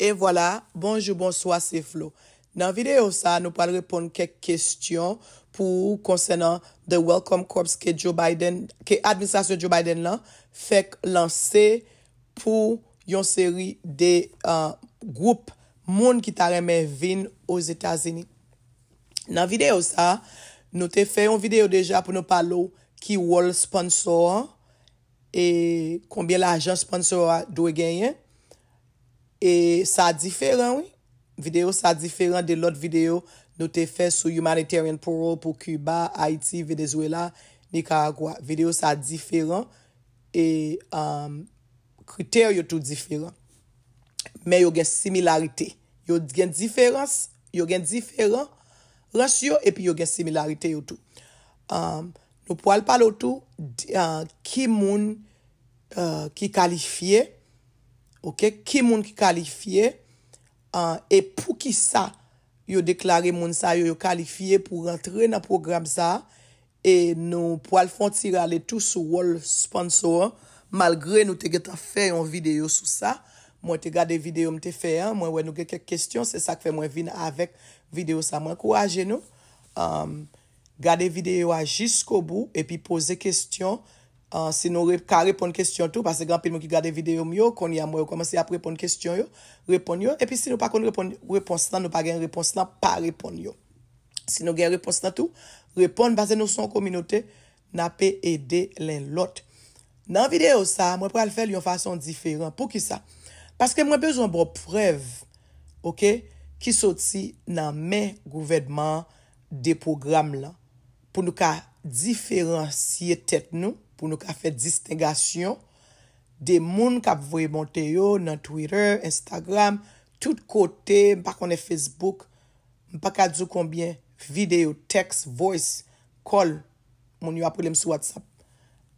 Et voilà, bonjour, bonsoir, c'est Flo. Nan videyo sa, nou po al reponde kek kestyon pou konsenant The Welcome Corps ke administration Joe Biden lan. Fek lanse pou yon seri de euh, group moun ki ta reme vin os Etats-Unis. Nan videyo sa, nou te fè yon videyo deja pou nou palo ki wol sponsor. Et konbyen la ajan sponsor a dwe genyen. E sa diferan, videyo sa diferan de lot videyo nou te fe sou humanitarian pro pou Cuba, Haiti, Venezuela, Nicaragua. Videyo sa diferan, e um, kriter yo tou diferan. Men yo gen similarite. Yo gen diferans, yo gen diferan, rasyon epi yo gen similarite yo tou. Um, nou pou al palo tou uh, ki moun uh, ki kalifiye. Ki moun ki kalifiye, e pou ki sa yo deklare moun sa yo yo kalifiye pou rentre nan program sa, e nou pou al fonte si rale tout sou wol sponsor, malgre nou te geta fe yon video sou sa. Mwen te gade video mwen te fe, mwen wè nou gete kek kestyon, se sa ke fè mwen vin avèk video sa mwen kouaje nou. Gade video a jisko bou, e pi pose kestyon. Euh, si nou ka repon kestyon tou, pase granpil mwen ki gade videyo myo, kon ya mwen yo komanse ap repon kestyon yo, repon yo, epi si nou pa kon repon slan, nou pa gen repon slan, pa repon yo. Si nou gen repon slan tou, repon base nou son kominote, na pe ede len lot. Nan videyo sa, mwen pre al fel yon fason diferent. Po ki sa? Paske mwen bezon bo prev, ok, ki soti nan men gouvedman de program la, pou nou ka diferent siye tet nou, pou nou ka fè distingasyon, de moun ka vwoy monte yo nan Twitter, Instagram, tout kote, m pa konè Facebook, m pa ka djou konbyen video, text, voice, call, moun yo apolem sou WhatsApp.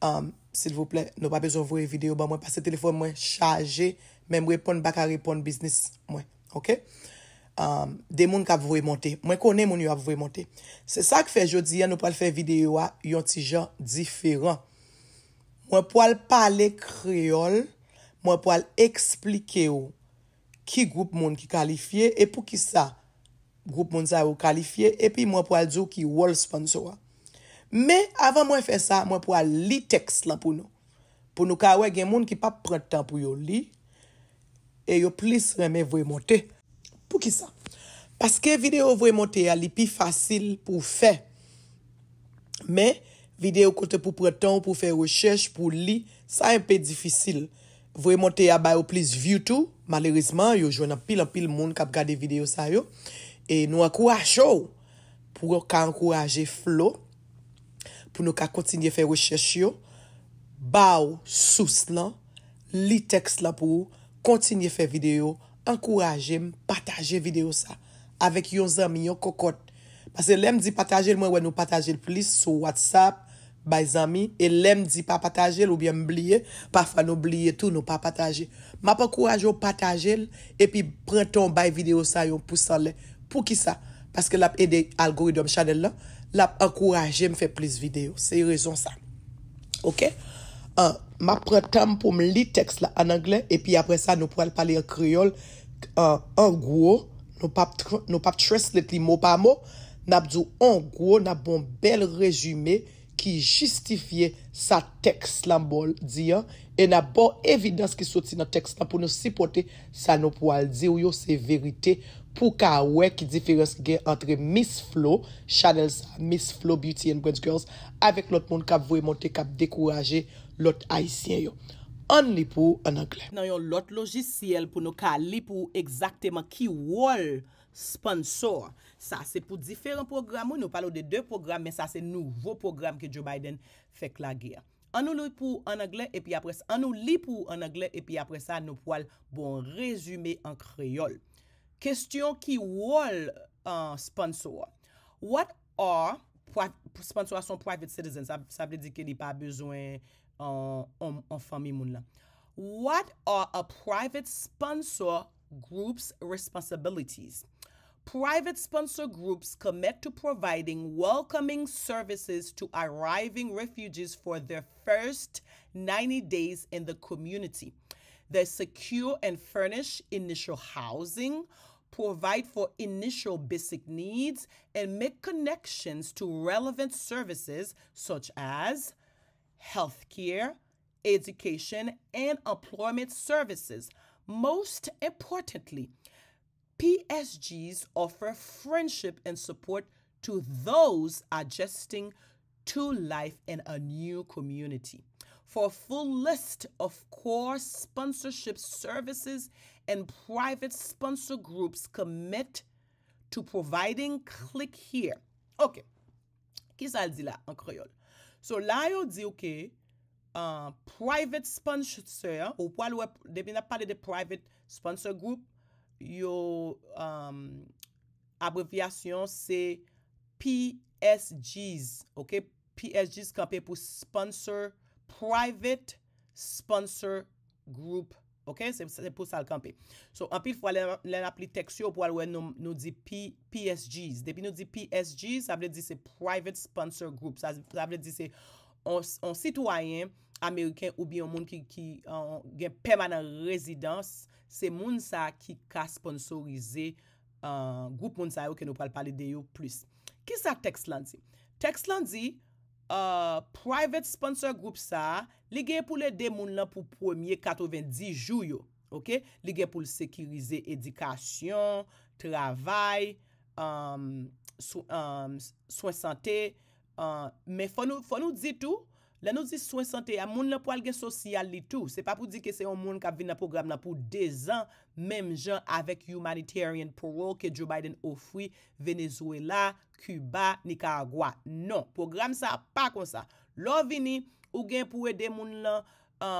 Um, s'il vwople, nou pa bezon vwoy video, ba mwen pase telefon mwen chaje, mwen mwen repon baka repon biznis mwen, ok? Um, de moun ka vwoy monte, mwen konè moun yo ap vwoy monte. Se sa k fè jodi, ya nou pal fè video wa, yon ti jan diferan. Mwen pou al pale kriol, mwen pou al eksplike yo ki group moun ki kalifiye, e pou ki sa, group moun sa yo kalifiye, e pi mwen pou al jo ki world sponsor. Me, avan mwen fe sa, mwen pou al li teks la pou nou. Pou nou kawe gen moun ki pa preta pou yo li, e yo plis reme vwe mote. Pou ki sa? Paske video vwe mote ya li pi fasil pou fe, me... videyo kote pou preton pou fe rechèche pou li, sa yon pe difisil. Vwè mwote yabay ou plis view tou, malerizman yon jwè nan pil an pil moun kap gade videyo sa yon, e nou akourache ou, pou yon ka ankouraje Flo, pou nou ka kontinye fe rechèche yon, ba ou sous lan, li teks la pou, kontinye fe videyo, ankouraje m, pataje videyo sa, avek yon zanm yon kokot. Pase lem di pataje l mwen wè nou pataje l plis sou WhatsApp, bay zami, e lem di pa patajel ou byan mbliye, pa fa nou bliye tou nou pa patajel. Ma pa kouraj ou patajel, e pi prentan bay video sa yon pousan le. Pou ki sa? Paske la ap ede algoridom chanel la, la ap akouraj jem fe plis video. Se yon rezon sa. Ok? Ma prentan pou m li teks la an anglen e pi apre sa nou pral pale yon kriol an gouo nou pap treslet li mou pa mou nap dou an gouo nap bon bel rezume ki justifiye sa tekst lan bol diyan, e na bon evidens ki soti nan tekst lan pou nou sipote, sa nou pou al diyo yo se verite, pou ka wek ki diferens gen entre Miss Flo, Chanel's Miss Flo Beauty and Brand Girls, avek lot moun kap vwe monte kap dekouraje lot haisyen yo. An li pou an angle. Nan yon lot logisyel pou nou ka li pou ekzakteman ki wol sponsor. Sa se pou diferent program ou nou palo de de program men sa se nouvo program ki Joe Biden fek la gya. An nou li pou an angle epi apres an nou li pou an angle epi apres sa nou poal bon rezume an kreyol. Kestyon ki wol euh, sponsor. What are sponsor ason private citizens? Sa aple di ki di pa bezwen Uh, um, um, la. What are a private sponsor group's responsibilities? Private sponsor groups commit to providing welcoming services to arriving refugees for their first 90 days in the community. They secure and furnish initial housing, provide for initial basic needs, and make connections to relevant services such as healthcare, education, and employment services. Most importantly, PSGs offer friendship and support to those adjusting to life in a new community. For a full list of core sponsorship services and private sponsor groups commit to providing, click here. OK. Qui ça dit là en créole? So la yo di ok, um, private sponsor, ou pwa lwe depina pade de private sponsor group, yo um, abrevyasyon se PSGs. PSGs kanpe pou sponsor, private sponsor group. Ok, se pou sal kampi. So, anpil fwa len ap li teksyo pou alwen nou di PSGs. Depi nou di PSGs, sa ble di se Private Sponsor Group. Sa ble di se, an sitwayen Ameriken ou bi an moun ki euh, gen permanen rezidans, se moun sa ki ka sponsorize euh, group moun sa yo ke nou pal pali de yo plus. Ki sa teksy lan di? Teksy lan di... Euh, private sponsor group sa, li gen pou le demoun lan pou 1er 90 juyo, ok? Li gen pou l sekirize edikasyon, travay, um, sou, um, sou sentè, um, men fò nou ditou, La nou zis sou en sante, a moun la pou al gen sosyal li tou. Se pa pou di ke se yon moun kap vin na program la pou dezan, mem jan avek humanitarian pro ke Joe Biden ofwi Venezuela, Cuba, Nicaragua. Non, program sa pa kon sa. Lo vini, ou gen pou ede moun la,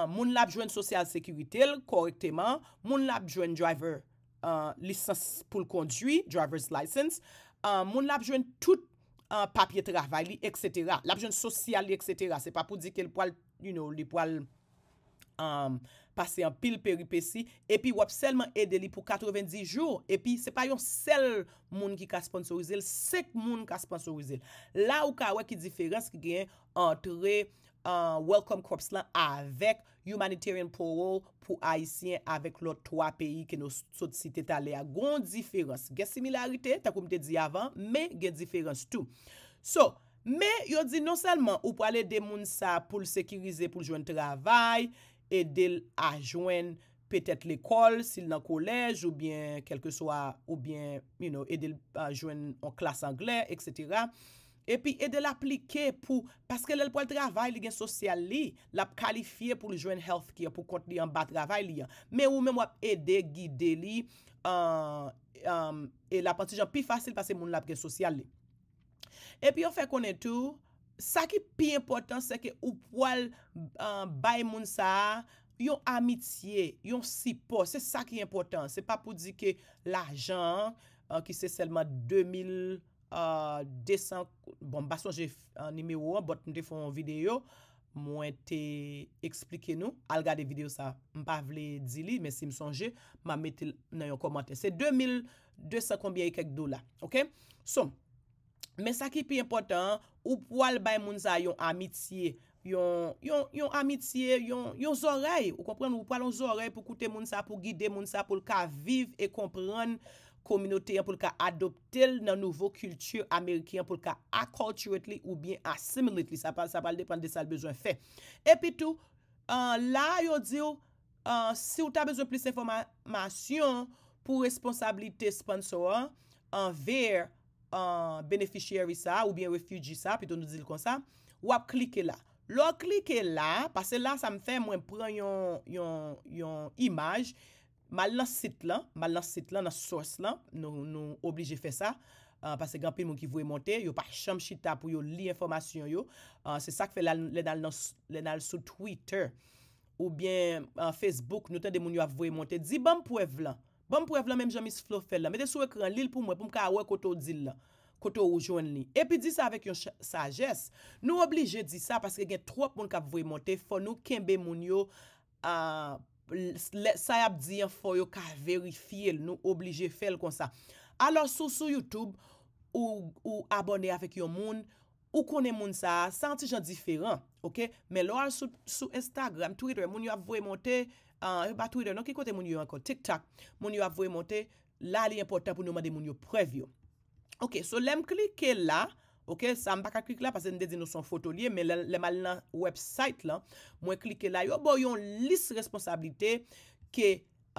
moun la apjwen sosyal sekiritel, korekteman, moun la apjwen driver lisans pou l kondjwi, driver's license, moun la apjwen tout. papye travay li, etc. L'apjoun sosyal li, etc. Se pa pou di ke li pou al, you know, li pou um, al passe an pil peripeci. E pi wap selman edeli pou 90 jou. E pi se pa yon sel moun ki ka sponsorize. Sek moun ki ka sponsorize. La ou ka wè ki diferans ki gen entre euh, Welcome Crops Land avèk Humanitarian parole pou Haitien avek lot 3 peyi ke nou sot si te tale a gon diferans. Gen similarite, ta koum te di avan, men gen diferans tou. So, men yo di non salman ou pou ale demoun sa pou l sekirize, pou l joen travay, edel a joen petet l ekol, sil nan kolej, ou bien kelke soa, ou bien edel a joen an klas angle, etc., E pi e de la plike pou, paske lel pou al travay li gen sosyal li, la kalifiye pou li jwen health care, pou kont li an bat travay li an. Me ou men wap ede, gide li, e la pantijan pi fasil paske moun la pre sosyal li. E pi yo fè konen tou, sa ki pi important se ke ou pou al euh, bay moun sa, yon amitye, yon sipo, se sa ki important. Se pa pou di ke la jan, ki se selman 2000 Euh, bon ba sonje nime ou an bot mwen te fon videyo mwen te eksplike nou al ga de videyo sa mpa vle di li men si msonje ma mette nan yon komante se 2200 kambye yon kek do la ok men sa ki pi important ou pwal bay moun sa yon amitye yon amitye yon zorey pou koute moun sa pou guide moun sa pou lka vive e komprene Komunote yon pou l ka adopte l nan nouvo kultur Amerike yon pou l ka akolture li ou bien assimilate li. Sa pal depande sa l bezoen fe. E pi tou, euh, la yo di yo, euh, si ou ta bezoen plis informasyon pou responsabilite sponsor anver euh, beneficiary sa ou bien refugi sa, pi tou nou di l kon sa, wap klike la. Lo klike la, pase la sa m fe mwen pren yon imaj. Mal nan sit lan, mal nan sit lan, nan sos lan, nou oblije fe sa. Euh, Pase gampil moun ki vwe monte, yo pa cham chita pou yo li informasyon yo. Se sa ke fe le nan sou Twitter ou bien Facebook, nou ten de moun yo vwe monte. Di, bam pwev lan, bam pwev lan, menm jami siflo fe lan. Mede sou ekran lil pou mwen, pou mka awe koto di lan, koto ou joun li. E pi di sa avek yon sajes, nou oblije di sa, paske gen trok moun ka vwe monte, fon nou kenbe moun yo a... Euh, Sa yap di an fo yo ka verifi el nou oblije fel kon sa Alo sou sou Youtube ou abone avek yo moun Ou kone moun sa, sante jan diferan Ok, me lo al sou Instagram, Twitter, moun yo ap vwe monte e Ba Twitter nou ki kote moun yo anko, TikTok Moun yo ap vwe monte, la li important pou nou made moun yo prev yo Ok, so lem klike la Ok, sa m baka klik la, pasen de di nou son fotolye, men le mal nan website la, mwen klik ke la, yo bon yon lis responsabilite ke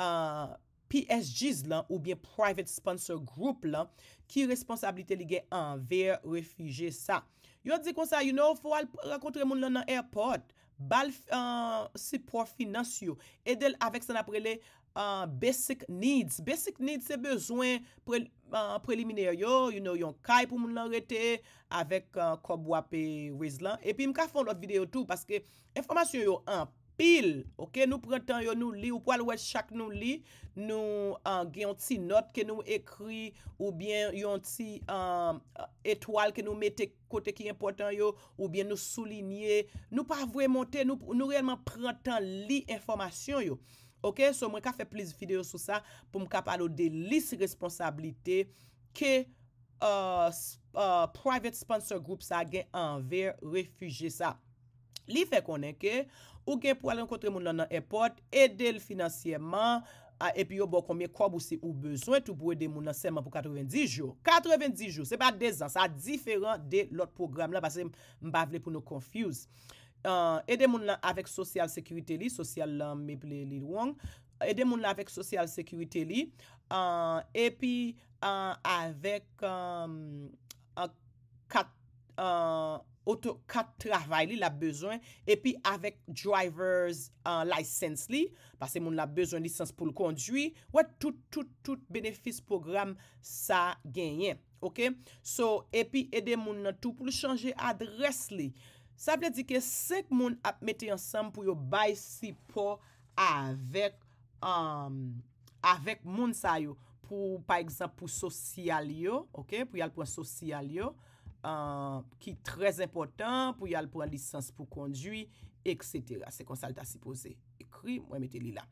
euh, PSG's la, ou bien Private Sponsor Group la, ki responsabilite li gen an ver refije sa. Yo di kon sa, you know, fo al rakontre moun nan airport, bal euh, si po finansyo, edel avek san aprele, basic needs. Basic needs se bezwen prelimine yo, you know, yon kay pou moun lan rete avèk kob euh, wap wèz lan. Epi mka fon lot videyo tout paske informasyon yo anpil ok, nou prentan yo, nou li ou kwal wè chak nou li, nou gen yon ti not ke nou ekri ou bien yon ti etwal ke nou mette kote ki importan yo, ou bien nou soulinye, nou pa vwè montè nou reyman prentan li informasyon yo. Ok, sou mwen ka fe plez fideo sou sa pou mwen ka palo de lis responsabilite ke uh, uh, private sponsor group sa gen anver refuje sa. Li fe konen ke, ou gen pou alen kontre moun nan airport, edel finansyeman, epi yo bon konmen kwa bouse ou beswen, tou pou edel moun nan seman pou 90 jou. 90 jou, se pa dezan, se pa diferan de lot program la, basen mba vle pou nou konfuse. Ede euh, moun la avèk sosyal sekwite li. Sosyal meble li wang. Ede moun la avèk sosyal sekwite li. E pi avèk kat travay li la bezwen. E pi avèk driver's euh, license li. Pase moun la bezwen lisans pou l'kondwi. Wè tout tout tout benefis program sa genyen. Ok. So e pi ede moun la tou pou l'change adres li. Sa ple di ke sek moun ap mette yon sam pou yo bay sipo avèk um, moun sa yo. Pou, pa eksemp pou sosyal yo, ok? Pou yal pou yal sosyal yo, um, ki trez importan, pou yal pou yal lisans pou kondwi, eksetera. Se konsal ta sipo ze ekri, mwen mette li la.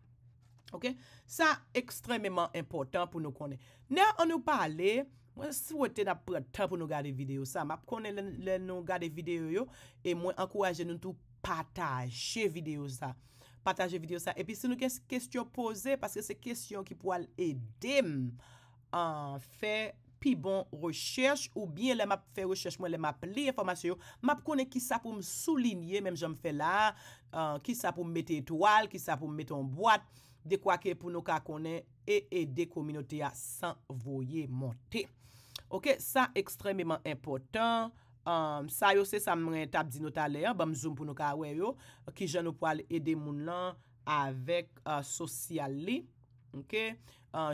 Ok? Sa ekstrememan importan pou nou konen. Nan an nou pale... Mwen souwete na praten pou nou gade video sa. Mwen ap konen lè nou gade video yo. E mwen ankouraje nou tout pataje video sa. Pataje video sa. E pi se nou kèstion pose. Pase se kèstion ki pou al edem. An fe... Pi bon, rechèche ou bien le map fè rechèche mwen, le map li, informasyon yo, map konen ki sa pou m soulinye, menm jom fè la, euh, ki sa pou m met etoal, ki sa pou m met on boat, dekwa ke pou nou ka konen e ede kominote ya san voye monte. Ok, sa ekstrememan impotant, euh, sa yo se sa mwen tab di nou tale, ba m zoom pou nou ka wè yo, ki jan nou pou ale ede moun lan avèk euh, sosyal li. Ok,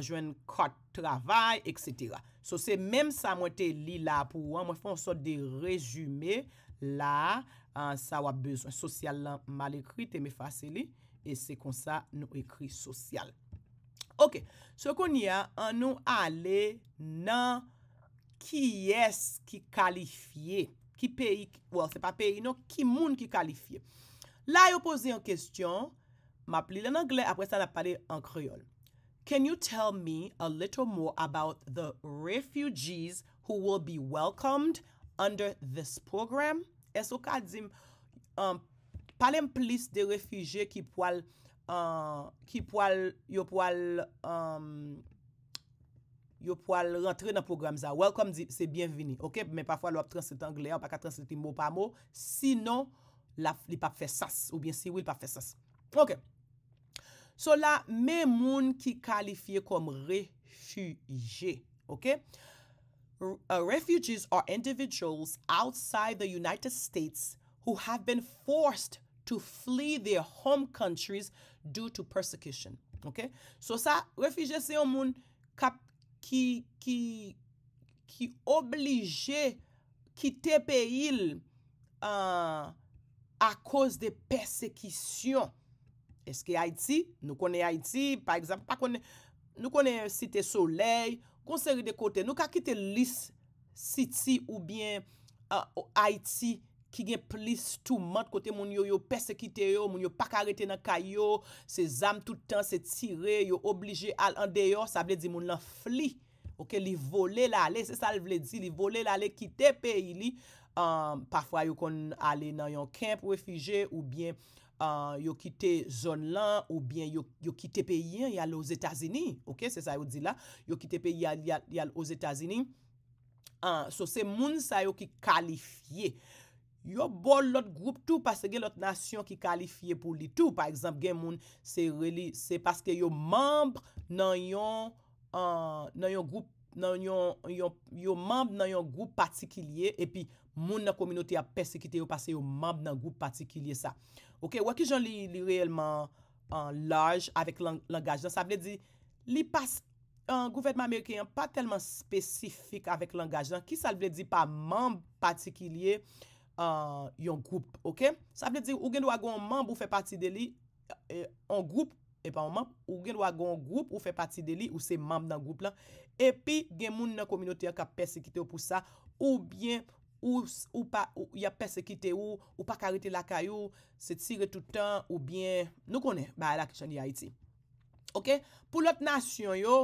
jwen kot travay, etc. So, se menm sa mwen te li la pou an, mwen fon so de rejume la sa wap bezon. Sosyal lan mal ekri, te men fase li, e se konsa nou ekri sosyal. Ok, so kon ya, an nou ale nan ki yes ki kalifiye. Ki peyi, wou, se pa peyi nan, ki moun ki kalifiye. La yo pose yon kestyon, map li lan angle, apres sa la pale an kreyol. can you tell me a little more about the refugees who will be welcomed under this program? E so ka dzim, um, pale m plis de refugye ki poal, ki euh, poal, yo poal, um, yo poal rentre nan program za. Welcome dzim, se bienvini. Ok, men pafwa lwa transeit anglè, an pa ka transeit imbo pa ambo. Sinon, li pa fè sas. Ou bien si wè li pa fè sas. Ok. Ok. So la, men moun ki kalifiye kom refujiye, ok? Uh, refugees are individuals outside the United States who have been forced to flee their home countries due to persecution, ok? So sa, refujiye se yon moun ki oblije kite pe il uh, a koz de persekisyon. Eske Haiti? Nou kone Haiti? Par exemple, nou kone site Soleil? Konse ri de kote? Nou ka kite list city ou bien Haiti ki gen plis tou mat kote moun yo yo perse kite yo, moun yo pa karete nan kayo, se zam toutan, se tire, yo oblije al an deyo, sa ble di moun lan fli. Ok, li vole la ale, se sa le ble di, li vole la ale kite pe ili an, pafwa yo kon ale nan yon kemp wefije ou bien Euh, yo kite zon lan ou bien yo kite pe yin yal os Etazini, ok, se sa yo di la yo kite pe yal os Etazini an, so se moun sa yo ki kalifiye yo bol lot group tou pase gen lot nasyon ki kalifiye pou li tou pa ekzamp gen moun, se relis se paske yo mamb nan yon nan euh, yon group nan yon, yo mamb nan yon group patikilye epi moun nan kominoti a persekite yo pase yo mamb nan group patikilye sa Ok, wakil jan li reyelman laj avik langaj dan, sa vle di li pas an gouvedman Amerikeyan pa telman spesifik avik langaj dan, ki sa vle di pa mamb patikilye yon goup, ok? Sa vle di ou gen wago an mamb ou fe pati de li, e, an goup, e pa an mamb, ou gen wago an goup ou fe pati de li ou se mamb nan goup lan, epi gen moun nan kominoti an ka persekite ou pou sa, ou bien... Ou pa, ou ya persekite ou, ou pa karite laka yo, se tire toutan, ou bien, nou konen, ba, la kishan di Haiti. Ok, pou lot nasyon yo,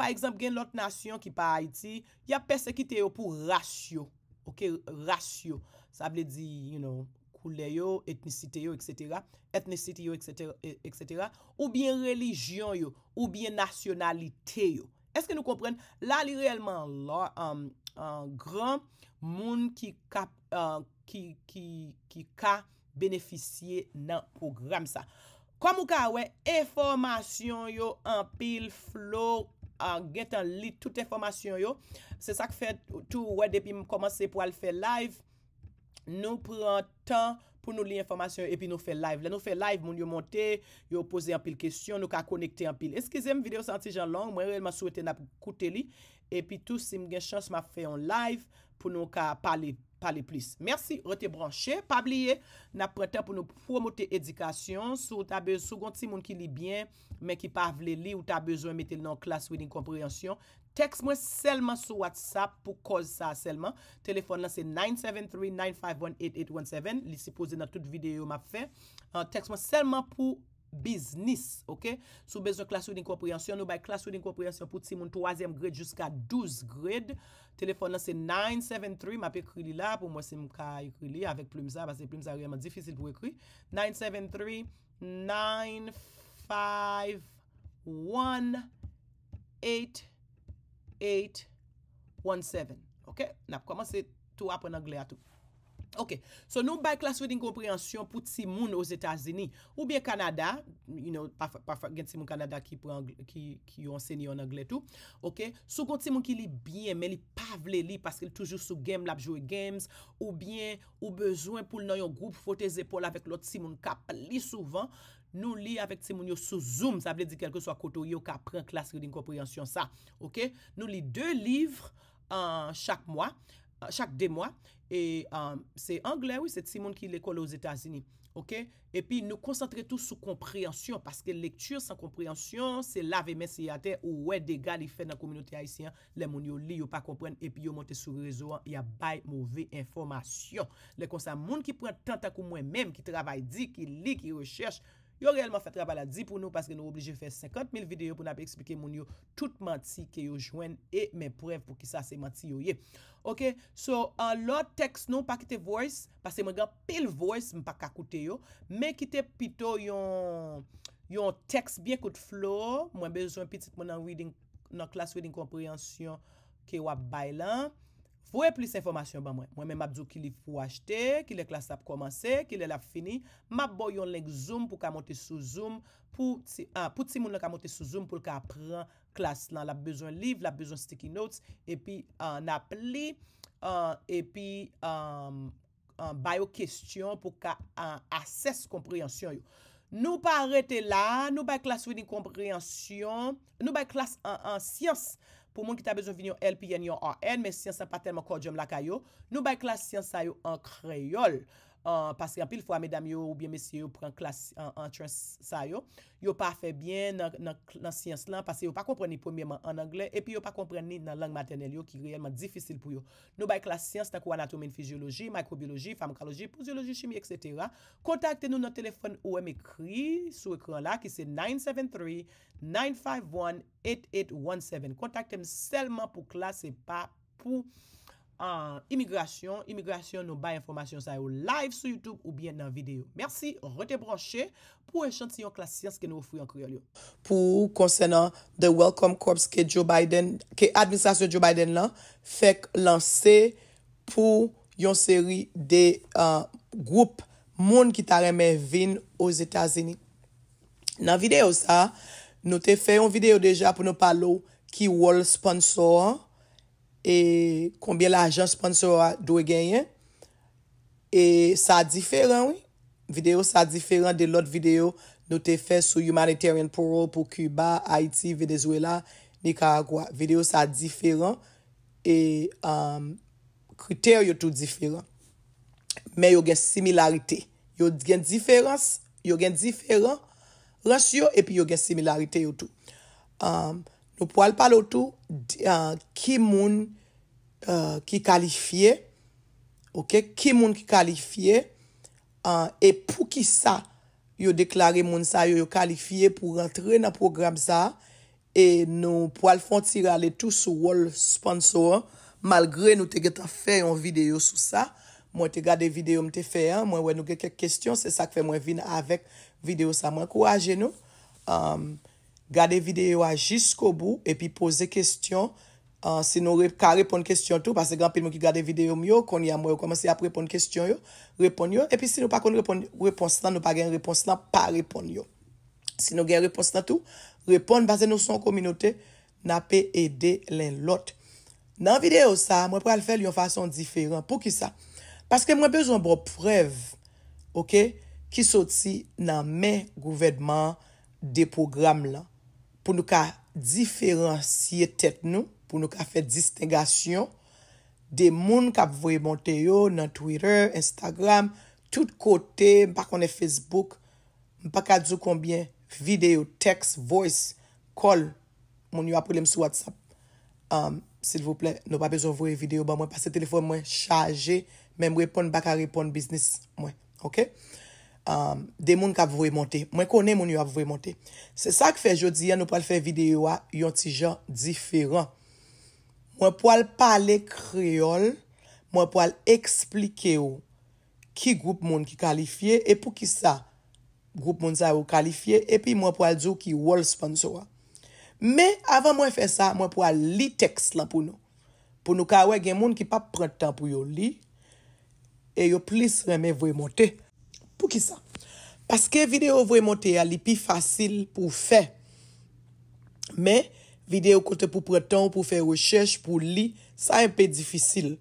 pa ekzamp gen lot nasyon ki pa Haiti, ya persekite yo pou rasyon, ok, rasyon. Sa ble di, you know, koule yo, etnisite yo, etsetera, etnisite yo, etsetera, etsetera, ou bien relijyon yo, ou bien nasyonalite yo. Eske nou kompren, la li reyelman la, amm. Um, an gran moun ki ka beneficye nan program sa. Kwa mou ka, we, enformasyon yo, an pil, flow, an euh, get an lit, tout enformasyon yo, se sak fe tout we depi m komanse pou al fe live, nou pre an tan pou nou li enformasyon yo, epi nou fe live. La nou fe live, moun yo monte, yo pose an pil kestyon, nou ka konekte an pil. Eske zem video santi jan lang, mwen yo elman souwete na koute li, e, epi tou si m gen chans ma fe yon live pou nou ka pale plis. Mersi, rete branche. Pabliye, na preten pou nou promote edikasyon sou ta be sou gonti moun ki li byen men ki pa vle li ou ta bezwen metel nan klas we din komprehensyon. Tekst mwen selman sou WhatsApp pou koz sa selman. Telefon la se 973-951-8817 li se pose nan tout videyo ma fe. Tekst mwen selman pou Biznis, ok, soubezo klaswit inkopriyansyon, nou bay klaswit inkopriyansyon pou ti moun tou wazem grade jouska 12 grade, telefon nan se 973, mapi ekri li la pou mwese mkaj ekri li avek ploumza, base ploumza riyan ma zifisil pou ekri, 973-951-8817, ok, nan pou kama se tou wapo nan gle ato. Ok, so nou bay klas redinkopriyansyon pou ti moun ou zetazini. Ou bien Kanada, gen ti moun Kanada ki yon senni yon angle tou. Ok, sou kon ti moun ki li byen, men li pavle li, paske li toujou sou game, lap jowe games, ou bien ou bezwen pou nan yon group fote zepol avèk lot ti moun kap li souvan, nou li avèk ti moun yo sou zoom, sa vle di kelke sou akoto yo ka pran klas redinkopriyansyon sa. Ok, nou li de livre euh, chak mwa, euh, chak de mwa, Et c'est um, anglais, oui, c'est Simon qui l'école aux Etats-Unis, ok? Et puis nous concentrer tous sous compréhension parce que lecture sans compréhension, c'est l'avément s'il y a à terre, ou wè dégâle il fait dans la communauté haïtienne, les mouns y'ont pas comprennent, et puis y'ont monté sous réseau, y'a bâil, mauvais, information. Le concern, mouns qui prennent tant à coup moi-même, qui travaille, dit, qui lit, qui recherche, Yo realman fet rabaladi pou nou paske nou oblije fe 50.000 videyo pou na pe ekspike moun yo tout manti ke yo jwen e menprev pou ki sa se manti yo ye. Ok, so an lo tekst nou pa kite voice, paske mwen gen pil voice mwen pa kakoute yo, men kite pito yon tekst byen kout flow, mwen bezon piti mwen nan class reading komprehensyon ke yo ap bay lan. Fwe plis informasyon ban mwen. Mwen men mabzou ki liv pou achete, ki le klas ap komanse, ki le la fini. Mabbo yon link zoom pou ka monte sou zoom pou ti ah, moun la ka monte sou zoom pou ka apren klas lan. Lap bezon liv, lap bezon sticky notes, epi an ah, ap li, ah, epi an bayo kestyon pou ka an ases kompryansyon yo. Nou pa arete la, nou bay klas wini kompryansyon, nou bay klas an ansyons. pou moun ki ta bezon vin yon LPN yon RN, men siyansan pa tenman kodyom lakay yo, nou bay klas siyansan yo an kreyol. Euh, Pase yon pil fwa medam yo ou bien mesye yo pren klas sa yo. Yo pa fe bien nan siyans lan. Pase yo pa kompren ni pwemye man an angle. Epi yo pa kompren ni nan lang maternel yo ki riyelman difisil pou yo. Nou bay klas siyans ta kwa anatomin fizyoloji, mikrobioloji, farmakoloji, fizyoloji, chimi, etc. Kontakte nou nan telefon ou em ekri sou ekran la ki se 973-951-8817. Kontakte m selman pou klas se pa pou... an imigrasyon, imigrasyon nou ba informasyon sa yo live sou YouTube ou bien nan videyo. Mersi, rete branche pou esyant si yon klasisyans ke nou oufou yon kriyol yo. Pou konsen an The Welcome Corps ke Joe Biden, ke administrasyon Joe Biden lan, fek lanse pou yon seri de uh, group moun ki ta reme vin os Etasini. Nan videyo sa, nou te fe yon videyo deja pou nou palo ki wol sponsor an, e konbyen la ajan sponsorwa dwe genyen e sa diferan wè videyo sa diferan de lot videyo nou te fe sou humanitarian pro pou Cuba, Haiti, Venezuela, Nicaragua videyo sa diferan e um, kriter yo tou diferan men yo gen similarite yo gen diferans, yo gen diferan rasyon epi yo gen similarite yo tou e um, Nou pou al palo tou, euh, ki moun euh, ki kalifiye, ok? Ki moun ki kalifiye, e pou ki sa yo deklare moun sa yo yo kalifiye pou rentre nan program sa, e nou pou al fon tirale tou sou wol sponsor, malgre nou te geta fe yon video sou sa. Mwen te gade video mwen te fe, mwen wè nou gete kek kestyon, se sa ke fè mwen vin avèk video sa mwen akouraje nou. Amm. gade videyo a jisko bou, epi pose kestyon, se nou ka repon kestyon tou, pase granpe mwen ki gade videyo myo, konye a mwen yo komanse ap repon kestyon yo, repon yo, epi se nou pa kon repon, repons nan nou pa gen repons nan, pa repon yo. Se nou gen repons nan tou, repon base nou son kominote, na pe ede len lot. Nan videyo sa, mwen pre al fel yon fason diferent, pou ki sa? Paske mwen bezon bo prev, ok, ki soti nan men gouvedman de program lan, pou nou ka diferenciye tèt nou, pou nou ka fè distingasyon, de moun ka vwe montè yo nan Twitter, Instagram, tout kote, mpa konè Facebook, mpa kadzou konbyen video, text, voice, call, moun yo aprelem sou WhatsApp. Um, s'il vwple, nou pa bezon vwe video ba mwen, pasè telefon mwen, chaje, mwen mwen repon baka repon bisnis mwen, ok? Um, de moun ka vwe monte. Mwen konen moun yo a vwe monte. Se sa ke fe jodi, yon nou po al fe videyo a, yon ti jan diferan. Mwen po al pale kreol, mwen po al eksplike yo, ki group moun ki kalifiye, e pou ki sa, group moun sa yo kalifiye, e pi mwen po al jo ki world sponsor a. Me, avan mwen fe sa, mwen po al li teks lan pou nou. Pou nou ka we gen moun ki pa pre tan pou yo li, e yo plis reme vwe monte. Ki sa, paske video vwe monte ya li pi fasil pou fe. Me, video kote pou preton pou fe rechèche pou li, sa yon pe difisil.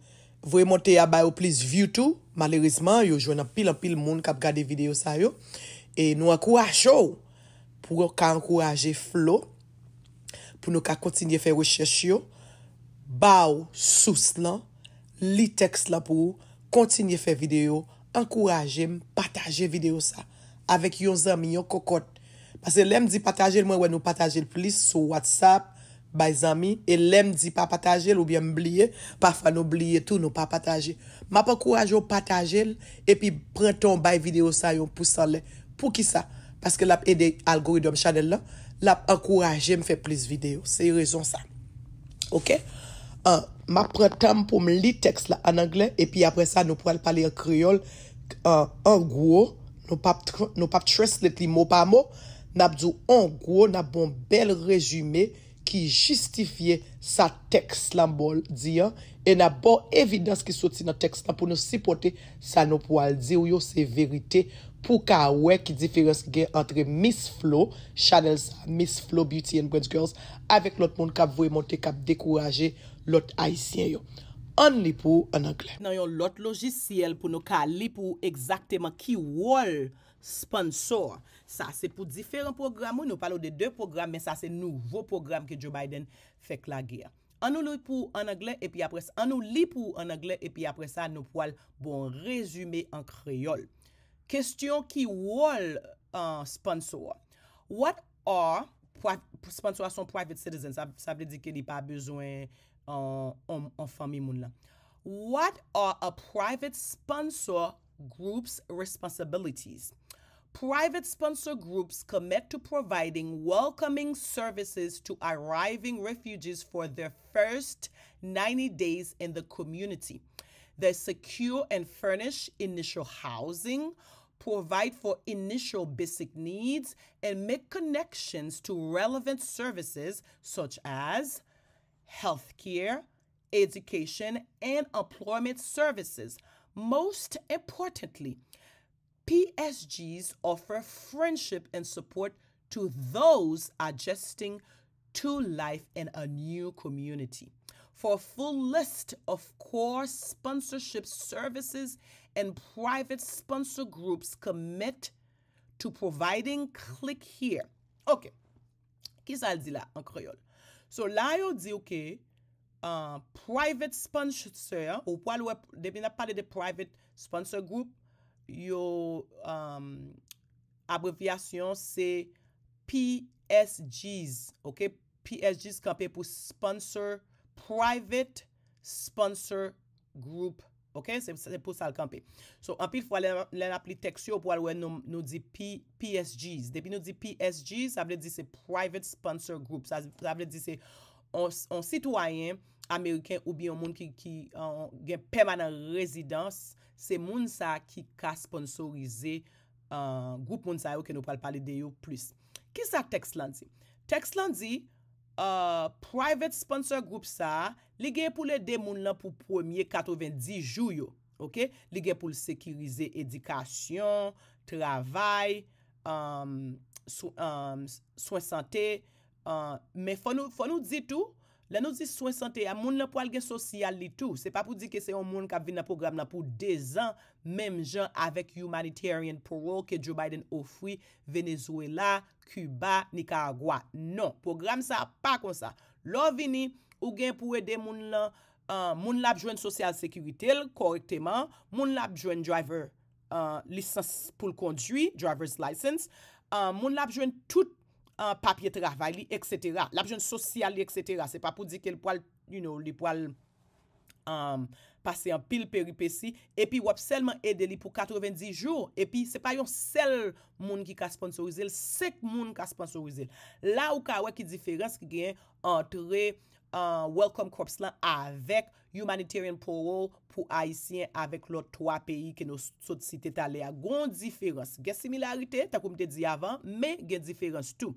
Vwe monte ya bay ou plis view tou, malerizman yo jwena pil an pil moun kap gade video sa yo. E nou akourajou pou nou ka ankhouraje flow, pou nou ka kontinye fe rechèche yo. Ba ou sous lan, li teks la pou kontinye fe video yo. ankouraje m pataje videyo sa avek yon zami yon kokot. Pase lem di pataje l mwen wè nou pataje l plis sou WhatsApp bay zami e lem di pa pataje l ou byan m bliye pa fwa nou bliye tou nou pa pataje. M ap ankouraje ou pataje l epi pran ton bay videyo sa yon pousan le. Pou ki sa? Pase l ap ede algoridom chanel la l ap ankouraje m fe plis videyo. Se yon rezon sa. Ok? Euh, ma prentan pou m li teks la an Angle, epi apre sa nou pou al pale yon kriol, an gou, nou pap treslet li mou pa mou, nabdou an gou, nabon bel rezume ki justifiye sa teks lan bol diyan, e nabon evidens ki soti nan teks lan pou nou sipote sa nou pou al diyo yo se verite mou. pou ka wek diferens gen entre Miss Flo, Chanel's Miss Flo Beauty and Brand Girls, avek lot moun kap vwe monte kap dekouraje lot haisyen yo. An li pou an angle. Nan yon lot logisiyel pou nou ka li pou egzakteman ki wol sponsor. Sa se pou diferan program, nou palo de de program, men sa se nouvo program ki Joe Biden fek la gen. An nou li pou an angle, an nou li pou an angle, epi apresa nou pwal bon rezume an kreyol. Question ki wol uh, sponsor. What are sponsor son private citizens? Sa, sa di ke li pa bezwen euh, an fami moun la. What are a private sponsor group's responsibilities? Private sponsor groups commit to providing welcoming services to arriving refugees for their first 90 days in the community. They secure and furnish initial housing, provide for initial basic needs, and make connections to relevant services such as healthcare, education, and employment services. Most importantly, PSGs offer friendship and support to those adjusting to life in a new community. For a full list of core sponsorship services And private sponsor groups commit to providing click here. Ok. Ki sa el di la an kreyol? So la yo di ok. Euh, private sponsor. Ou pwa lwe depi na pade de private sponsor group. Yo euh, abreviasyon se PSGs. PSGs. Ok. PSGs kapè pou sponsor. Private sponsor group sponsor. Ok, se pou sal kampe. So, anpil fwa lè la pli teksyo pou alwè nou di PSGs. Depi nou di PSGs, sa ble di se private sponsor group. Sa ble di se, an sitwayen Ameriken ou bi an moun ki gen permanent residence, se moun sa ki ka sponsorize euh, group moun sa yo ke nou pal pale de yo plus. Ki sa teksy lan di? Teksy lan di... Euh, private sponsor group sa, li gen pou le demoun lan pou 1er 90 juyo, ok? Li gen pou l sekirize edikasyon, travay, euh, sou, sou sentè, men fò nou ditou, La nou zis 61, moun la pou al gen sosyal li tou. Se pa pou di ke se yon moun kap vin na program la pou 2 an, mem jan avek humanitarian parole ke Joe Biden ofwi Venezuela, Cuba, Nicaragua. Non, program sa pa kon sa. Lo vini, ou gen pou ede moun la, euh, moun la pou jwen sosyal sekuritel, korekteman. Moun la pou jwen driver euh, license pou l kondjui, driver's license. Euh, moun la pou jwen tout. papye travay li, etc. La pjoun sosyal li, etc. Se pa pou di ke li pou um, al pase an pil peripe si. E pi wap selman ede li pou 90 jou. E pi se pa yon sel moun ki ka sponsorize. Se moun ki ka sponsorize. La ou ka wak ki diferans ki gen entre Euh, welcome corps lan avek humanitarian parole pou Aisyen avek lot 3 peyi ke nou sot si te tale a gon diferans. Gen similarite, ta koum te di avan, men gen diferans tou.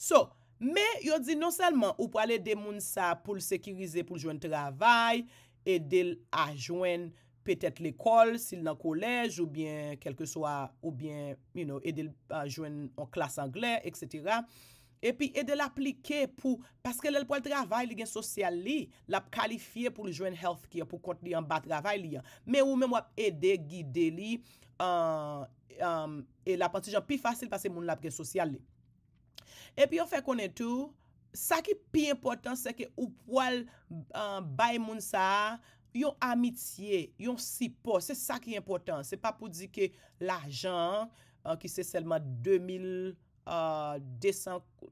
So, men yo di non salman ou pou ale demoun sa pou l sekirize, pou l joen travay, edel a joen petet l ekol, sil nan kolej, ou bien kelke so a, ou bien, you know, edel a joen an klas angle, etc., E pi e de la plike pou, paske lèl pou al travay li gen sosyal li, la kalifiye pou li jwen health care, pou kont li an bat travay li an. Me ou men wap ede, gide li, e la pantijan pi fasil paske moun la gen sosyal li. E pi yo fè konen tou, sa ki pi importan se ke ou pou euh, al bay moun sa, yon amitye, yon sipo, se sa ki importan. Se pa pou di ke la jan, ki se selman 2000 Euh,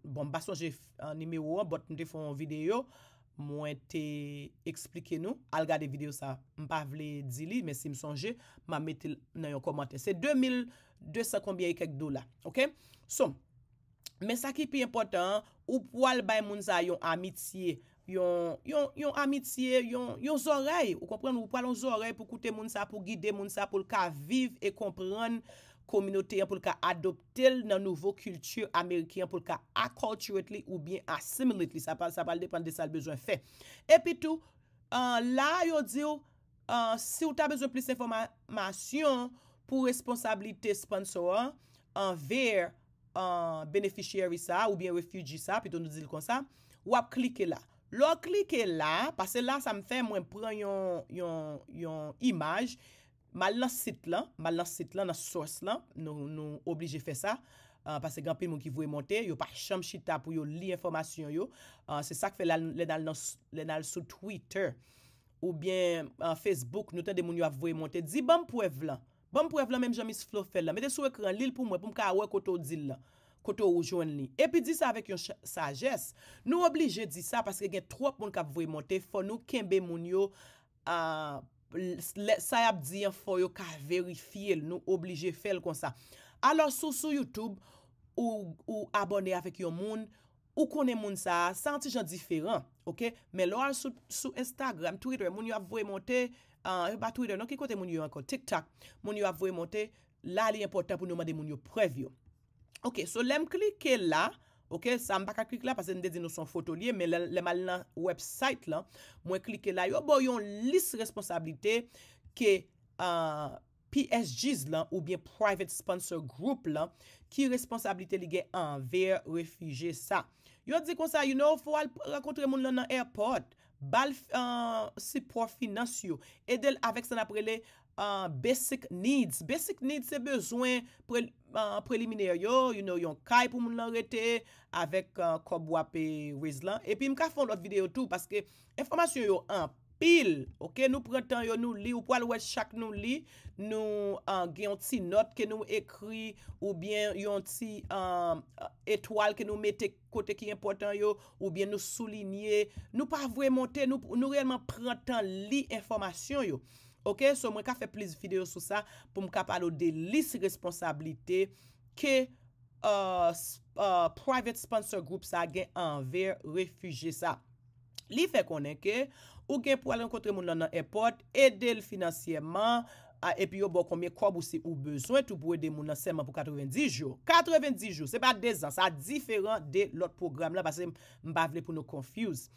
bon bason jè anime ou an bot mwen te foun videyo mwen te eksplike nou al ga de videyo sa mpa vle di li men si msonje ma metil nan yon komante se 2200 koumbye yon kek do la ok men sa ki pi impotant ou pwal bay moun sa yon amitye yon amitye yon zorey pou koute moun sa pou guide moun sa pou lka vive e kompran Komunote yon pou l ka adopte l nan nouvo kultur Amerike yon pou l ka akolture li ou bien assimilate li. Sa pal depande sa l bezoen fe. Epi tou, euh, la yon diyo, euh, si ou ta bezoen plis informasyon pou responsabilite sponsor anver euh, beneficiary sa ou bien refuji sa, pitou nou dizil kon sa, wap klike la. Lwa klike la, pase la sa m fe mwen pren yon imaj. Mal nan sit lan, mal nan sit lan, nan sos lan, nou oblije fe sa. Ah, Pase gampil moun ki vwe monte, yo pa cham chita pou yo li informasyon yo. Se sa ke fe le nan sou Twitter ou bien Facebook, nou ten de moun yo vwe monte. Di, bam pwev lan, bam pwev lan, menm jamis flo fel la. Mede sou ekran li l pou mwen pou mwen ka awe koto di lan, koto ou jwen li. E pi di sa avek yon sajes, nou oblije di sa. Pase gen tro ap moun ka vwe monte, fon nou kenbe moun yo a... Ah, sa ap di an fo yo ka verifi el, nou oblije fel kon sa. Alo sou sou YouTube ou abone avik yo moun, ou kone moun sa, santi jan diferan, ok? Men lo al sou Instagram, Twitter, moun yo ap vwe monte, ba Twitter nou ki kote moun yo an kon, TikTok, moun yo ap vwe monte, la li important pou nou man de moun yo prev yo. Ok, so lem klike la, Ok, sa m baka klik la, pasen de di nou son foto liye, me le mal nan website la, mwen klik ke la, yo bon yon lis responsabilite ke euh, PSG's la, ou bien Private Sponsor Group la, ki responsabilite li gen an ver refugie sa. Yo di kon sa, you know, fo al rakontre moun lan nan airport, bal euh, si po finansyo, edel avek san aprele, basic needs. Basic needs se bezwen prelimine yo. You know, yon kay pou moun lan rete avèk euh, kob wap wèz lan. Epi mka fon lot videyo tout paske informasyon yo anpil. Ok, nou prentan yo nou li ou pwal wè chak nou li. Nou euh, gè yon ti not ke nou ekri ou bè yon ti etwal euh, ke nou mette kote ki importan yo ou bè nou soulinye. Nou pa vwè montè nou reyman prentan li informasyon yo. Ok, so mwen ka fe plezifide yo sou sa pou mwen ka palo de lis responsabilite ke uh, uh, private sponsor group sa gen anver refuge sa. Li fe konen ke, ou gen pou alen kontre moun nan airport, edel finansyeman, epi yo bo konmen kwa bouse ou beswen tou pou edel moun nan seman pou 90 jou. 90 jou se pa dezan, sa diferan de lot program la, basen mba vle pou nou konfuse.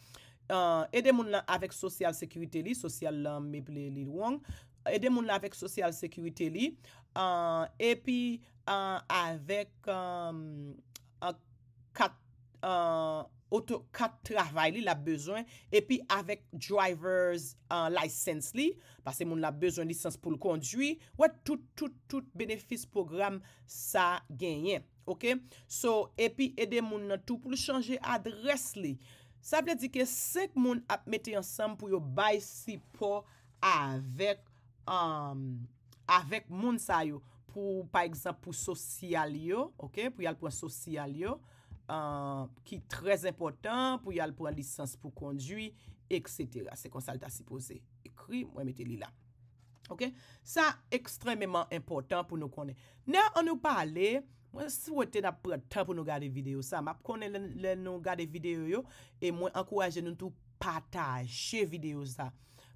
Ede euh, moun la avek sosyal sekwite li. Sosyal la mibli li lwong. Ede moun la avek sosyal sekwite li. E pi avek kat travay li la bezwen. E pi avek driver's euh, license li. Pase moun la bezwen lisans pou l kondwi. Wè tout tout tout benefis program sa genye. Ok. So e pi ede moun la tou pou l chanje adres li. Ok. Sa ple di ke sek moun ap mette yon sam pou yo bay sipo avèk moun sa yo. Pou, pa eksemp pou sosyal yo, ok? Pou yal pou yal sosyal yo, ki trez importan, pou yal pou yal lisans pou kondwi, etc. Se konsalta sipo ze ekri, mwen mette li la. Ok? Sa ekstremèman importan pou nou konen. Nè, an nou pale... mwen souwete nap praten pou nou gade videyo sa, map konen lè nou gade videyo yo, e mwen ankoraje nou tou pataje videyo sa,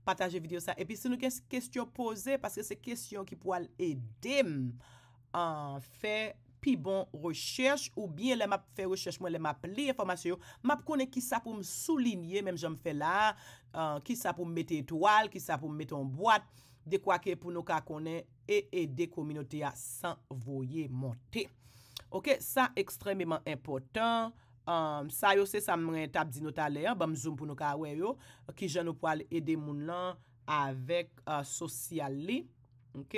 pataje videyo sa, epi se nou kes kestyon pose, paske se kestyon ki pou al edem, an fe pi bon recherche, ou bien lè map fe recherche, mwen lè map lè informasyon, map konen ki sa pou m soulinye, menm jom fe la, ki sa pou m met etoal, ki sa pou m met an boat, de kwa ke pou nou ka konen e ede kominote ya san voye monte ok, sa ekstrememan impotant um, sa yo se sa mwen tap di nou tale ba mzoum pou nou ka we yo ki jan nou pou ale ede moun lan avek uh, sosyal li ok,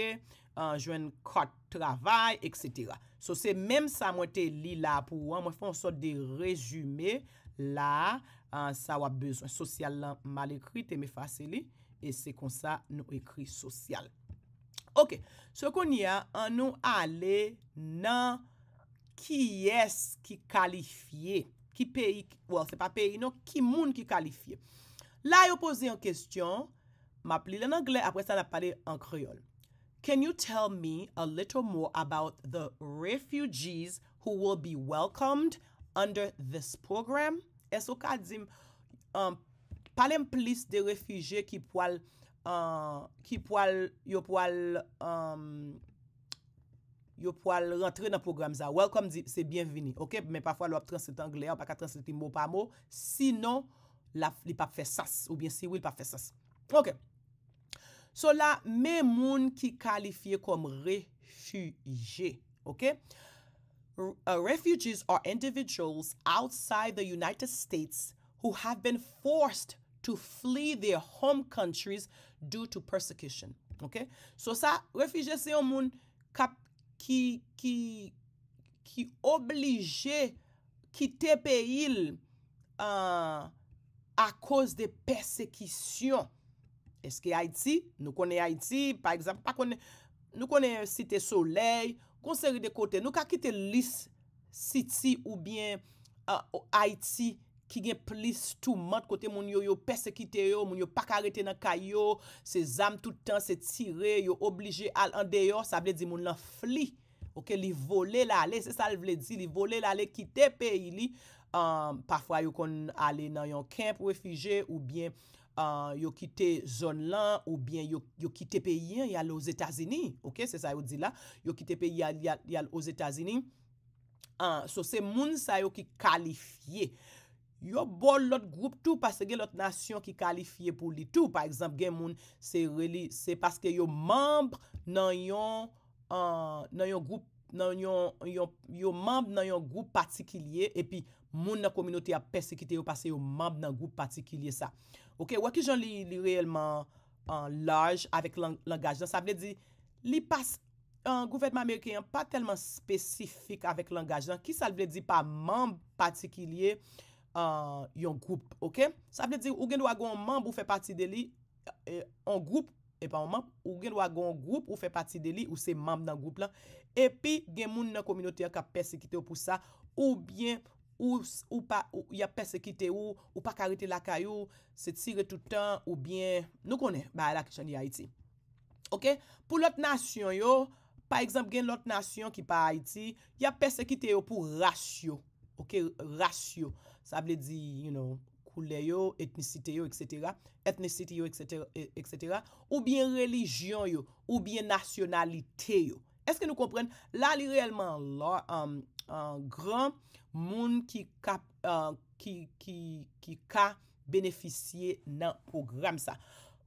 uh, jwen kot travay, etc so se menm sa mwen te li la pou wan mwen fon so de rejume la uh, sa wap bezon sosyal lan mal ekri te me fase li E se konsa nou ekri sosyal. Ok. So konye an nou ale nan ki yes ki kalifiye. Ki peyi, well se pa peyi nou, ki moun ki kalifiye. La yo pose yon kestyon, ma pli len angle apwe sa la pale an kreyol. Can you tell me a little more about the refugees who will be welcomed under this program? E so ka dizim, an, um, Palem plis de refuge ki po al yon po al rentre nan program za. Welcome di, se bienvini. Ok, men pafwa lop translete Anglia, pa ka translete mou pa mou. Sinon, li pa fe sas. Ou bien si, wil pa fe sas. Ok. So la, men moun ki kalifiye kom refuge. Ok. Uh, refugees are individuals outside the United States who have been forced to. to flee their home countries due to persecution. Ok? So sa, refije se yon moun ki oblije kite pe il euh, a koz de persekisyon. Eske Haiti? Nou kone Haiti, pa ekzamp, nou kone site Soleil, konseri de kote, nou ka kite list city ou bien euh, Haiti, ki gen plis tou mat kote moun yo yo persekite yo, moun yo pa karete nan kayo, se zam toutan se tire, yo oblije al an deyo, sa ble di moun lan fli, ok, li vole la ale, se sa le ble di, li vole la ale kite pe ili, an, pafwa yo kon ale nan yon kemp wefije, ou bien, an, yo kite zon lan, ou bien, yo kite pe yin, yal os Etazini, ok, se sa yo di la, yo kite pe yal os Etazini, an, so se moun sa yo ki kalifiye, yo bol lot group tou, pase gen lot nasyon ki kalifiye pou li tou, pa ekzamp gen moun, se paske yo mamb nan yon group patikilye, epi moun nan kominoti a persekite yo, pase yo mamb nan group patikilye sa. Ok, wakijon li reyelman large avik langaj, dan sa vle di, li pas, an gouvetman Amerikeyan pa telman spesifik avik langaj, dan ki sa vle di pa mamb patikilye, Euh, yon group, ok? Sa ple dire, ou gen wago an mamb ou fe pati de li an euh, euh, group, e pa an mamb, ou gen wago an group ou fe pati de li ou se mamb nan group lan, epi gen moun nan kominote ya ka persekite ou pou sa, ou bien ou pa, ou ya persekite ou ou pa karite laka yo, se tire toutan, ou bien, nou konen ba la kishan di Haiti, ok? Pou lot nasyon yo, pa ekzamp gen lot nasyon ki pa Haiti, ya persekite yo pou rasyon, ok, rasyon, Sa ble di, you know, koule yo, etnisite yo, et cetera, etnisite yo, et cetera, et cetera, ou bien relijyon yo, ou bien nasyonalite yo. Eske nou kompren, la li reyelman la, an gran moun ki ka, ki, ki, ki, ki ka beneficye nan program sa.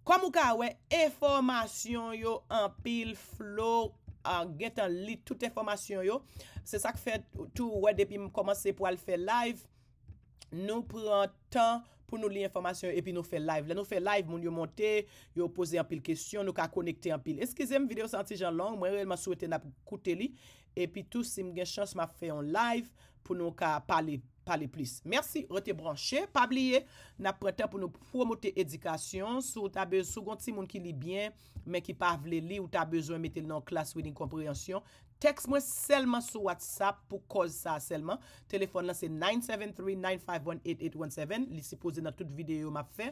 Kwa mou ka, we, eformasyon yo, an pil, flow, an get an lit, tout eformasyon yo, se sak fe, tou we depi m komanse pou al fe live, Nou prentan pou nou li informasyon e pi nou fe live. La nou fe live, moun yo monte, yo pose an pil kestyon, nou ka konekte an pil. Eskize m videyo santi jan lang, mwen reyelman souwete na koute li. E pi tou si m gen chans ma fe yon live pou nou ka pale plis. Mersi, rete branche, pabliye, na prentan pou nou promote edikasyon. Sou gonti moun ki li bien, men ki pavle li, ou ta bezwen mette nan klas ou din kompreyansyon. Tekst mwen selman sou WhatsApp pou koz sa selman. Telefon la se 973-951-8817. Li se pose nan tout videyo ma fe.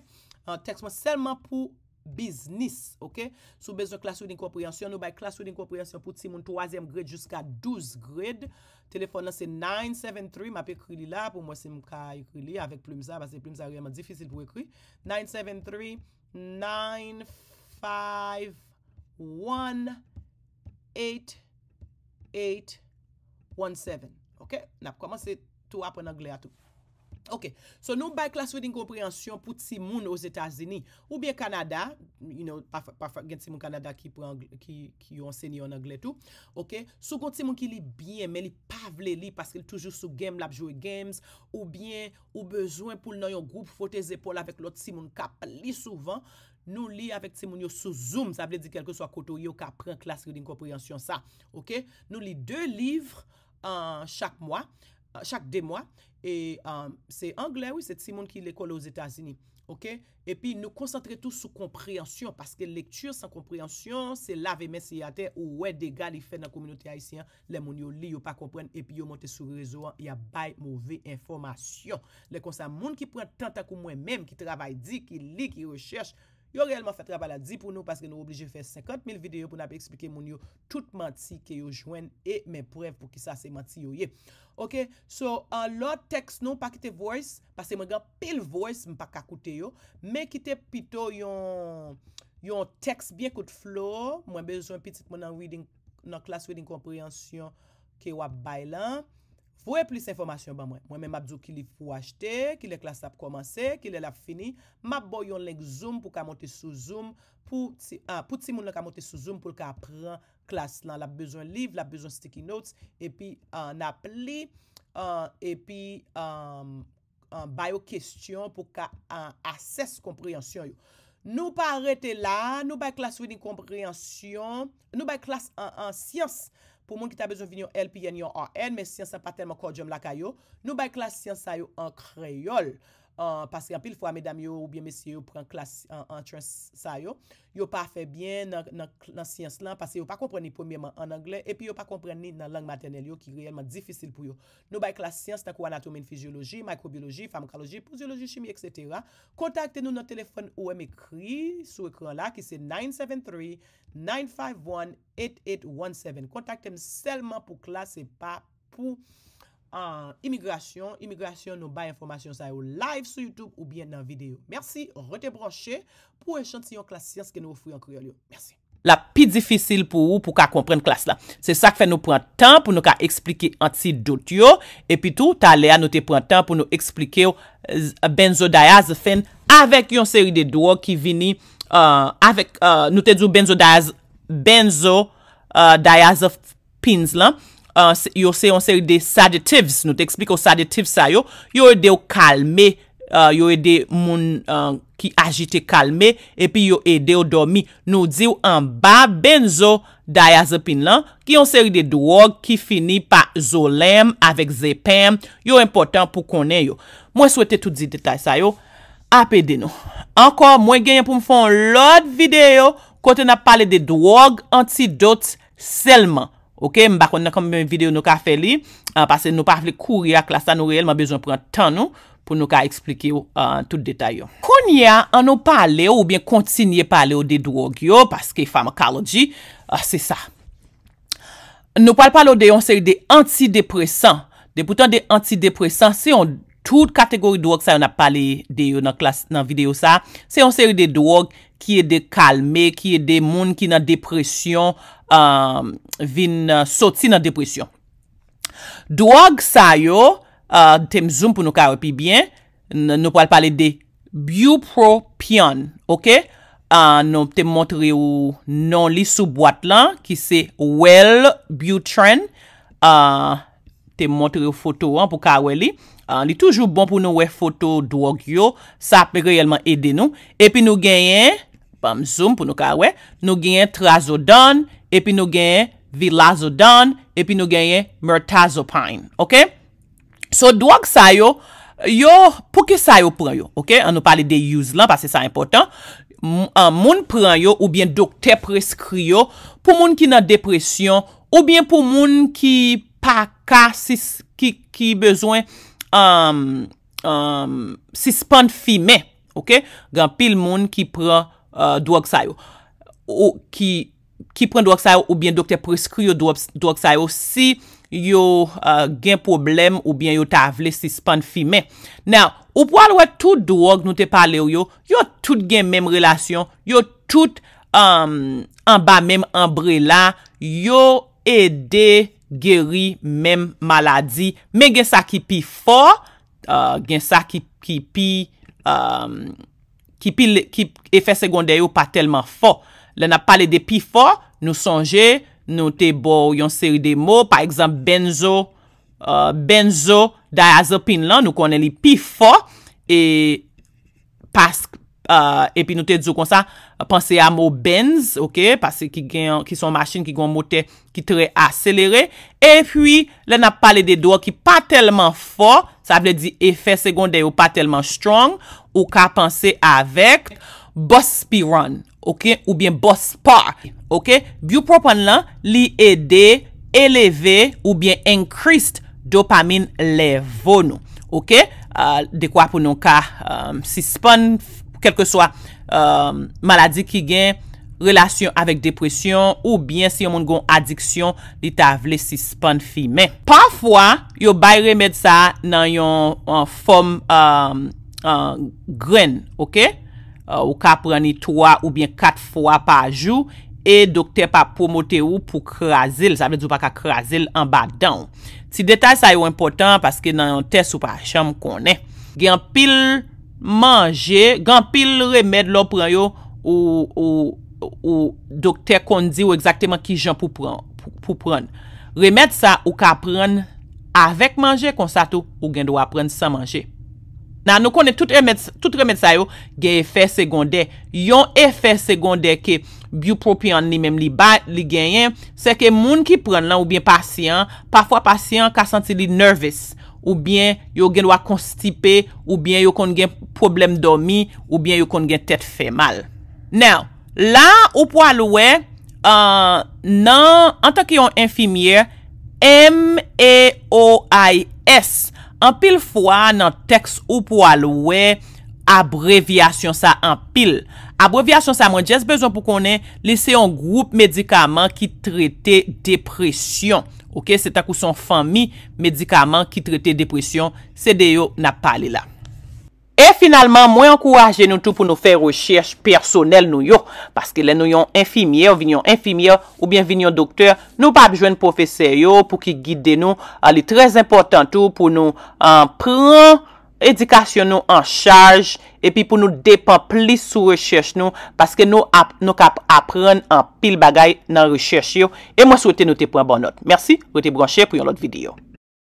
Tekst mwen selman pou biznis. Ok. Sou bezon klaswit inkopriyansyon. Ou bay klaswit inkopriyansyon pou ti moun tou aze m gred jiska 12 gred. Telefon la se 973. Ma pe ekri li la pou mwen se mka ekri li. Avek ploum sa. Ba se ploum sa reyman zifisil pou ekri. 973-951-8817. 8, 1, 7, ok, nap koman se tou apon angle atou, ok, so nou bay klaswe din komprehansyon pou tsi moun os Etasini, ou bien Kanada, you know, pa fag gen tsi moun Kanada ki yon senni yon angle tou, ok, sou kon tsi moun ki li byen, men li pa vle li, paske li toujou sou game, lap jowe games, ou bien, ou bezwen pou nan yon group fote zepol avek lot tsi moun kap li souvan, Nou li avèk se moun yo sou zoom Sa ble di kelke swa koto yo ka pren klasri Din komprensyon sa Nou li de livre euh, Chak mwa, euh, chak de mwa e, euh, Se angle wè, se ti moun ki le kol Ou zétazini E pi nou konsantre tou sou komprensyon Paske lektur san komprensyon Se lave men se yate ou wè de gal Li fè nan komprensyon Le moun yo li yo pa kompren E pi yo monte sou rezoan Ya bay mouvè informasyon Le konsantre moun ki pren tantak ou mwen mèm Ki travay di, ki li, ki recherch Yo realman fè trabal a di pou nou paske nou oubli je fè 50.000 videyo pou nan pe eksplike moun yo tout manti ke yo jwen e menprev pou ki sa se manti yo ye. Ok, so an lò tekst nou pa kite voice, paske mwen gen pil voice mwen pa kakoute yo, men kite pito yon tekst bie kout flow, mwen bezon piti mwen nan class reading komprehensyon ke yo ap bay lan. Vwe plis informasyon ban mwen. Mwen men mabzou ki liv pou achete, ki le klas ap komanse, ki le la fini. Mabbo yon link zoom pou ka monte sou zoom pou ti ah, moun la ka monte sou zoom pou ka apren klas lan. Lap bezon liv, lap bezon sticky notes. E pi an ah, ap li, ah, e pi an bayo kestyon pou ka an ases kompryansyon yo. Nou pa arete la, nou bay klas wini kompryansyon, nou bay klas an ansyons. pou moun ki ta bezon vin yon LPN, yon RN, men siyansan pa tenman kwa jom lakay yo, nou bay klas siyansan yo an kreyol. Euh, Pase yon pil fwa medam yo ou bien mesye yo pran klas entran sa yo. Yo pa fe bien nan siyans lan. Pase yo pa kompren ni pwemye man an angle. Epi yo pa kompren ni nan lang maternel yo ki reyman difisil pou yo. Nou bay klas siyans takwa anatomin fizyoloji, mikrobioloji, farmakoloji, pwasyoloji, shimi, etc. Kontakte nou nan telefon ou eme kri sou ekran la ki se 973-951-8817. Kontakte m selman pou klas se pa pou... an imigrasyon, imigrasyon nou ba informasyon sa yo live sou YouTube ou bien nan videyo. Mersi, rete broche pou enchantiyon klas siyans ke nou ofri an kriyo yo. Mersi. La pi difisil pou ou pou ka kompren klas la. Se sak fe nou pran tan pou nou ka eksplike ansi dot yo. E pi tou ta le a nou te pran tan pou nou eksplike yo euh, benzo diaz fen avek yon seri de dro ki vini euh, avek euh, nou te djou benzo diaz, benzo diaz of pins la. Yo se yon seri de sedatives Nou te eksplik yo sedatives sa yo Yo e de yo kalme euh, Yo e de moun euh, ki agite kalme Epi yo e de yo domi Nou diyo an ba benzo Daya zepin lan Ki yon seri de drog ki fini pa zolem Avek zepem Yo important pou konen yo Mwen souwete tout di detay sa yo Ape deno Anko mwen genye pou mfon lot video Kote na pale de drog antidote selman Ok, mba kon nan kombe mwen videyo nou ka fe li, an ah, pase nou pa fle kouri a klasa nou reyel, man bejoun pren tan nou, pou nou ka eksplike yo an ah, tout detay yo. Kon ya, an nou pale yo, ou bien kontinye pale yo de drog yo, paske pharmacology, ah, se sa. Nou pale pale yo de yon seri de antidepressant, de poutan de antidepressant, se yon tout kategori drog sa yon a pale de yo nan video sa, se yon seri de drog ki e de kalme, ki e de moun ki nan depresyon, Um, vin uh, sot si nan depresyon. Dwaag sa yo, uh, te mzoum pou nou kawè pi bien, nou pou al pale de, biopropion, ok? Uh, nou te montre ou, non li sou boat lan, ki se, well, biotren, te montre ou foto an pou kawè li, li toujou bon pou nou we foto dwaag yo, sa apè reyelman ede nou, epi nou genyen, mzoum pou nou kawè, nou genyen trazodon, mzoum pou nou kawè, epi nou genye vilazodon, epi nou genye mirtazopine. Ok? So, drug sayo, yo, pouke sayo pran yo? Ok? An nou pali de yuz lan, pase sa impotant. Moun pran yo, ou bien dokte preskri yo, pou moun ki nan depresyon, ou bien pou moun ki paka, ki bezwen, si span fime. Ok? Gan pil moun ki pran uh, drug sayo. Ou ki... Ki pren drok sa yo ou bien dokte preskri yo drok sa yo si yo uh, gen problem ou bien yo ta avle si span fi men. Nou, ou po alwe tout drok nou te pale yo, yo tout gen menm relasyon, yo tout en um, ba menm enbrela, yo ede geri menm maladi. Men gen sa ki pi for, uh, gen sa ki pi um, efek sekonde yo pa telman for. Le nap pale de pi fo, nou sonje, nou te bo yon seri de mo. Par eksemp, benzo, euh, benzo, daya zopin lan, nou konen li pi fo. E, pask, euh, epi nou te dzou konsa, panse a mo benz, ok? Pase ki son machin ki gon mote ki tre aselere. E puis, le nap pale de do ki pa telman fo, sa ble di efè sekondè ou pa telman strong, ou ka panse avèk. Bospiron, ou bien bospar. Ok, biopropan lan li ede, eleve, ou bien enkrist dopamin levonou. Ok, ah, dekwa pou nou ka um, sispon, kelke swa um, maladi ki gen relasyon avek depresyon, ou bien si yon moun gon adiksyon, li ta avle sispon fi men. Panfwa, yo bay remed sa nan yon uh, fom um, uh, gren, ok? Euh, ou ka preni 3 ou bien 4 fwa pa jou E dokter pa promote ou pou krasil Sa vè djou pa ka krasil an ba dan Ti detay sa yo important Paske nan yon test ou pa chanm konen Gen pil manje Gen pil remèd lo preyo Ou dokter kon di ou Eksakteman ki jen pou prene Remèd sa ou ka prene Avèk manje konsato Ou gen dwa prene san manje Nan nou konen tout remèd sa yo gen efèr segondè. Yon efèr segondè ke biopropion li mèm li genyen, se ke moun ki pren lan ou bien pasyen, pafwa pasyen ka santi li nervis, ou bien yo gen wak konstipe, ou bien yo kon gen problem domi, ou bien yo kon gen tèt fè mal. Nan, la ou po alouè, euh, nan, an tan ki yon infimier, M-E-O-I-S. Anpil fwa nan teks ou pou alowe abrevyasyon sa anpil. Abrevyasyon sa mwen jese bezon pou konen lese yon group medikaman ki trete depresyon. Ok, se tak ou son fami medikaman ki trete depresyon se deyo nan pale la. E finalman, mwen ankouraje nou tou pou nou fè rechèche personel nou yon. Paske lè nou yon infimiè, ou vin yon infimiè, ou bin vin yon doktèr, nou pa abjwen profese yo pou ki guide nou. A li trèz important tou pou nou anpran, edikasyon nou an chaj, epi pou nou depan pli sou rechèche nou. Paske nou kap apren an pil bagay nan rechèche yo. E mwen souwete nou te pran bon not. Mersi, wote branchè pou yon lot videyo.